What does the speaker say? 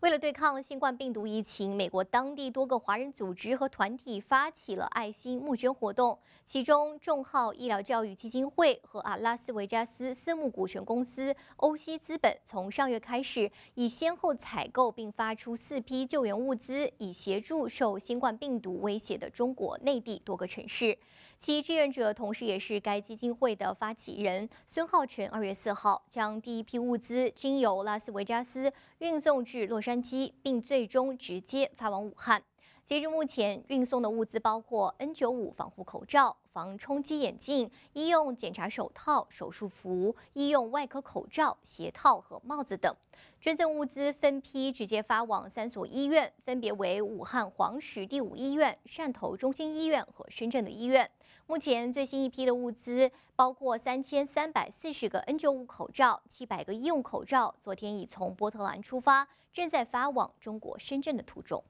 为了对抗新冠病毒疫情，美国当地多个华人组织和团体发起了爱心募捐活动。其中，众号医疗教育基金会和阿拉斯维加斯私募股权公司欧西资本从上月开始，已先后采购并发出四批救援物资，以协助受新冠病毒威胁的中国内地多个城市。其志愿者同时也是该基金会的发起人孙浩辰，二月四号，将第一批物资经由拉斯维加斯运送至洛。专机，并最终直接发往武汉。截至目前，运送的物资包括 N95 防护口罩、防冲击眼镜、医用检查手套、手术服、医用外科口罩、鞋套和帽子等。捐赠物资分批直接发往三所医院，分别为武汉黄石第五医院、汕头中心医院和深圳的医院。目前最新一批的物资，包括三千三百四十个 N 九五口罩、七百个医用口罩，昨天已从波特兰出发，正在发往中国深圳的途中。